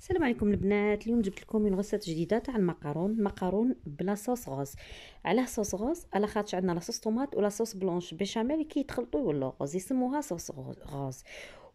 السلام عليكم البنات اليوم جبت لكم من غصه جديده تاع المقارون مقارون بلا صوص غاز علاه صوص غاز على خاطرش عندنا لا صوص طوماط ولا صوص بلونش بيشاميل يتخلطوا يولوا غاز يسموها صوص غاز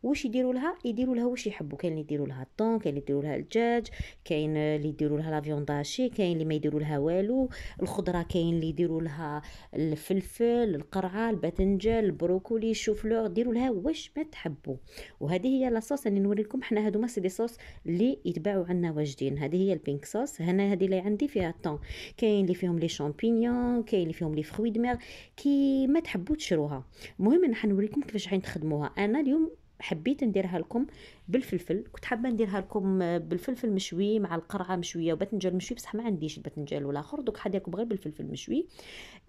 واش يديروا لها يديروا لها واش يحبوا كاين اللي يديروا لها الطون كاين اللي يديروا لها الدجاج كاين اللي يديروا لها لافيون داشي كاين اللي ما يديروا لها والو الخضره كاين اللي يديروا لها الفلفل القرعه الباذنجان البروكولي الشوفلور ديروا لها واش ما تحبوا وهذه هي لاصوص اللي نوريكم حنا هادو ما سي دي صوص اللي يتباعوا عندنا واجدين هذه هي البينك صوص هنا هذه اللي عندي فيها الطون كاين اللي فيهم لي شامبينيون كاين اللي فيهم لي فروي دماغ كي ما تحبوا تشروها المهم انا حنوريكم كيفاش راح تخدموها انا اليوم حبيت نديرها لكم بالفلفل كنت حابه نديرها لكم بالفلفل مشوي مع القرعه مشويه وباذنجان مشوي بصح ما عنديش الباذنجان والاخر دوك حادير غير بالفلفل مشوي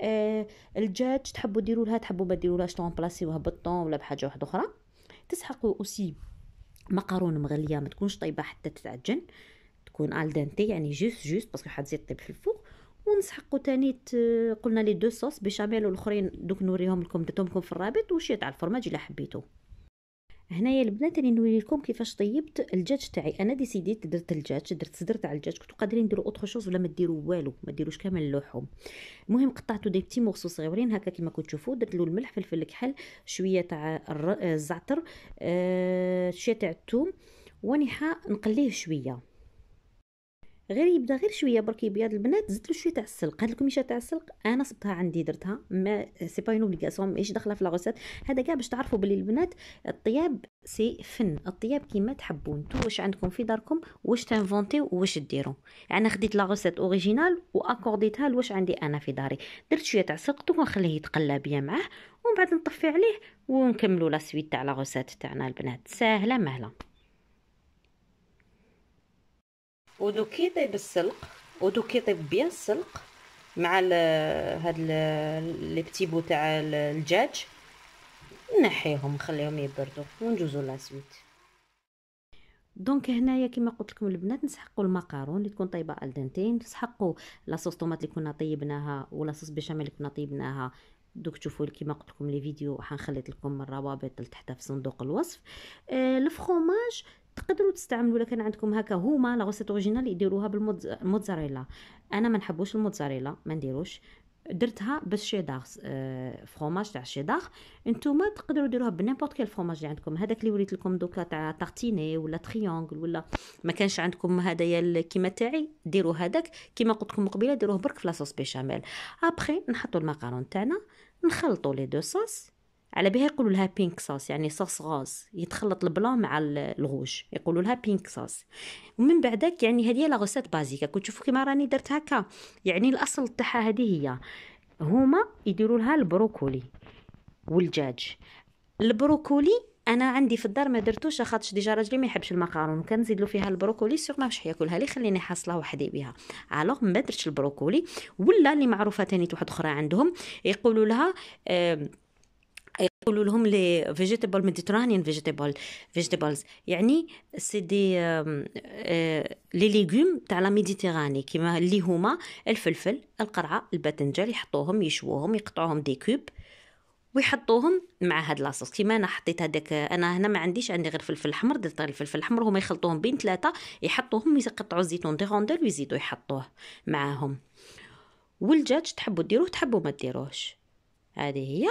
آه الدجاج تحبوا ديروا لها تحبوا ما ديرولهاش تومبلاسيوها بالطون ولا بحاجه واحده اخرى تسحقوا اوسي مقارون مغليه ما تكونش طيبه حتى تتعجن تكون الدانتي يعني جوست جوست باسكو حتزيد طيب في الفوق ونسحقوا تاني قلنا لي دو صوص بيشاميل والاخرين دوك نوريهم لكم درتهم لكم في الرابط وشي تاع الفرماج الا حبيتو هنايا البنات راني نوري لكم كيفاش طيبت الدجاج تاعي انا ديسيديت درت الدجاج درت صدرت على الدجاج كنتو قادرين نديرو اوتر شوز ولا ما ديروا والو ما ديروش كامل اللحوم المهم قطعتو دي بتي مورسو صغيرين هكا كيما كنتو تشوفوا درت له الملح فلفل كحل شويه تاع الزعتر آه،, آه شويه تاع الثوم ونحا نقليه شويه غير يبدا غير شويه برك يبيض البنات زدت له شويه تاع السلق هاد لكم تاع السلق انا صبتها عندي درتها ما سي با اون اوبليغاسيون ماشي داخله في لاغوسيت هذا كاع باش تعرفوا بلي البنات الطياب سي فن الطياب كيما تحبوا نتو واش عندكم في داركم واش تنفونتيو واش ديروا يعني خديت غوسيت اوريجينال واكورديتها لواش عندي انا في داري درت شويه تاع السلق دوك نخليه يتقلى بيا معاه ومن بعد نطفي عليه ونكملوا لا سويت تاع لاغوسيت تاعنا البنات ساهله مهله ودو كيطيب السلق ودو كيطيب بيان السلق مع هاد لي بتي بو تاع الدجاج نحيهم نخليهم يبردوا وندوزو لا سويت دونك هنايا كما قلت لكم البنات نسحقوا المكرون اللي تكون طايبه الدنتين نسحقوا لاصوص طوماط اللي كنا طيبناها ولاصوص بشاميل اللي كنا طيبناها دوك تشوفوا كيما قلت لكم لي فيديو حنخليت لكم الروابط لتحت في صندوق الوصف آه الفخوماج تقدروا تستعملوا كان عندكم هكا هما لا غوسيت اوريجينال يديروها بالموتزاريلا انا ما نحبوش الموتزاريلا ما نديروش درتها بالشيدار فروماج آه، تاع الشيدار نتوما تقدروا ديروها بنيمبورط كيل فروماج اللي عندكم هذاك اللي وريت لكم دوكا تاع تارتيني ولا تريونغل ولا ما كانش عندكم هدايا كيما تاعي ديروا هذاك كيما قلت لكم قبيله ديروه برك في لاصوص بيشاميل ابخي نحطوا الماكارون تاعنا نخلطوا لي دو صوص على بها يقولوا لها بينك صوص يعني صوص غاز يتخلط البلا مع الغوج يقولوا لها بينك صوص ومن بعدك يعني هذه لا غوسيت بازيك كنت تشوفوا كيما راني درت هكا يعني الاصل تاعها هذه هي هما يديروا لها البروكولي والدجاج البروكولي انا عندي في الدار ما درتوش خاطش ديجا راجلي ما يحبش المكرونه كان نزيد له فيها البروكولي سيغ ما باش ياكلها لي خليني حاصله وحدي بها الوغ ما درتش البروكولي ولا اللي معروفه تاني واحد اخرى عندهم يقولوا لها آه يقولوا لهم لي فيجيتابل ميديترانيان فيجيتابل فيجيتابلز يعني سي دي لي ليغوم تاع لا ميديتيراني كيما اللي هما الفلفل القرعه الباذنجان يحطوهم يشووهم يقطعوهم دي كوب ويحطوهم مع هاد لاصوص كيما انا حطيت هذاك انا هنا ما عنديش عندي غير فلفل احمر درت غير الفلفل الاحمر هما يخلطوهم بين ثلاثه يحطوهم يقطعوا الزيتون دي غوندل ويزيدوا يحطوه معاهم والجاج تحبوا ديروه تحبوا ما ديروهش هذه هي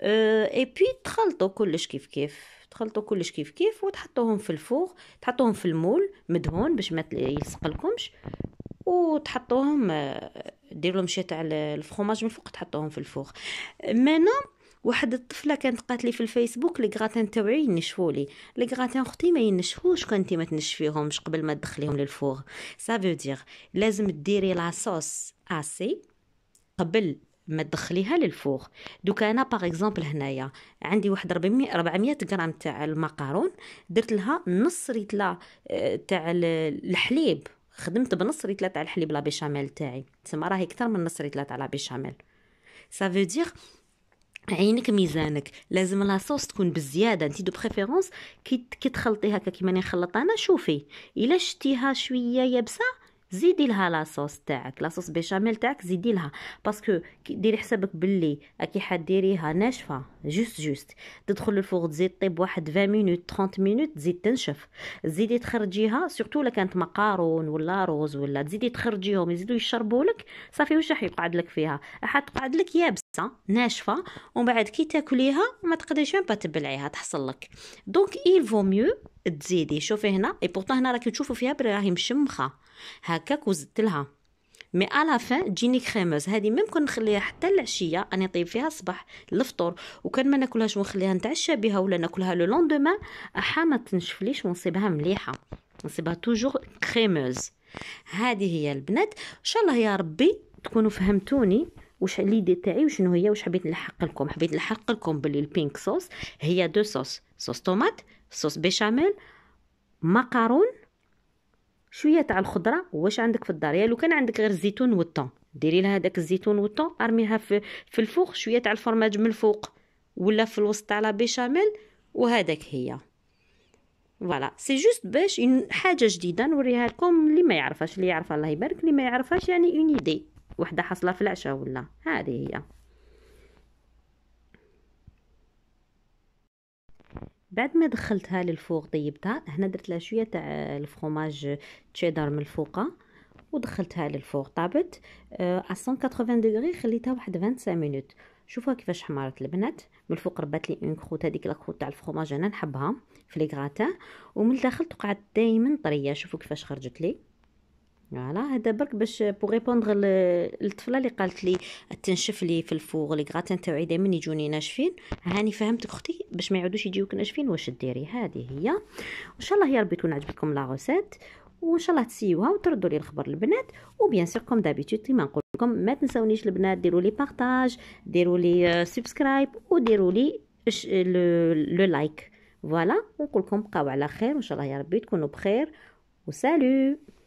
اي بي تخلطوا كلش كيف كيف تخلطوا كلش كيف كيف وتحطوهم في الفوغ تحطوهم في المول مدهون باش ما يلصق لكمش وتحطوهم آه، دير لهم شي تاع الفرماج من الفوق تحطوهم في الفوغ مانا واحد الطفله كانت قالت لي في الفيسبوك لي غراتان تاوعي ينشفوا لي لي غراتان اختي ما ينشفوش كون انت ما تنشفيهمش قبل ما تدخليهم للفوغ سافو دير لازم ديري لاصوص اسي قبل ما تدخليها للفوق دوكا انا باغ اكزومبل هنايا عندي واحد 400 غرام تاع المقارون درت لها نص ريتلا آه، تاع الحليب خدمت بنص ريتلا تاع الحليب لا بيشاميل تاعي تسمى راهي اكثر من نص ريتلا تاع لا بيشاميل سا فو عينك ميزانك لازم لاصوص تكون بزياده انت دو بريفيرونس كي كي تخلطيها كيما انا نخلط انا شوفي الا شتيها شويه يابسه زيدي لها لاصوص تاعك لاصوص بيشاميل تاعك زيدي لها باسكو ديري حسابك باللي كي حديريها ناشفه جوست جوست تدخل للفوق تزيد طيب واحد 20 مينوت 30 مينوت تزيد تنشف زيدي تخرجيها سورتو الا كانت مقارون ولا روز ولا تزيدي تخرجيهم يزيدو يشربوا لك صافي واش راح يقعد لك فيها راح تقعد لك يابسه ناشفه ومن بعد كي تاكليها ما تقدريش با تبلعيها تحصل لك دونك ايل فو ميو تزيدي شوفي هنا اي بورتون هنا راكي تشوفوا فيها راهي مشمخه هكاك وزدت لها مي على فان تجيني كريموز هذه ممكن نخليها حتى العشيه اني نطيب فيها الصباح الفطور وكان ما ناكلهاش ونخليها نتعشى بها ولا ناكلها لو لوندومان احا ما تنشفليش ونصيبها مليحه نصيبها توجور كريموز هذه هي البنات ان شاء الله يا ربي تكونوا فهمتوني واش ليدي تاعي وشنو هي واش حبيت نلحق لكم حبيت نلحق لكم باللي البينك صوص هي دو صوص صوص طوماط صوص بيشاميل مكرونه شويه تاع الخضره واش عندك في الدار يا لو كان عندك غير الزيتون والطون ديري لها داك الزيتون والطون ارميها في, في الفوق شويه تاع الفرماج من الفوق ولا في الوسط تاع لا بيشاميل وهذاك هي فوالا سي جوست باش حاجه جديده نوريها لكم اللي ما يعرفهاش اللي يعرفها الله يبارك اللي ما يعرفهاش يعني اون ايدي وحده حاصله في العشاء ولا هذه هي بعد ما دخلتها للفوق طيبتها هنا درت لها شويه تاع الفرomage تشيدر من الفوق ودخلتها للفوق طابت أه 180 دغري خليتها واحد 25 مينوت شوفوها كيفاش حمرت البنات من الفوق ربات لي اون كروت هذيك لا كروت تاع الفرomage انا نحبها في لي غراتان ومن الداخل تقعد دائما طريه شوفوا كيفاش خرجت لي فوالا هذا برك باش بوغ ريبوندغ للطفله اللي قالت لي تنشف لي في الفوغ لي غراتان تاعي دائما يجوني ناشفين هاني فهمتك اختي باش ما يعودوش يجيوك ناشفين واش ديري هذه هي وان شاء الله يا ربي تكون عجبتكم لا غوسيت وان شاء الله تسيوها وتردوا لي الخبر البنات وبيان سور كوم دابيتود كيما نقول لكم ما تنساونيش البنات ديروا لي بارطاج ديروا لي سبسكرايب euh, وديروا لي لو لايك فوالا ونقول لكم بقاو على خير وان شاء الله يا ربي تكونوا بخير وسالو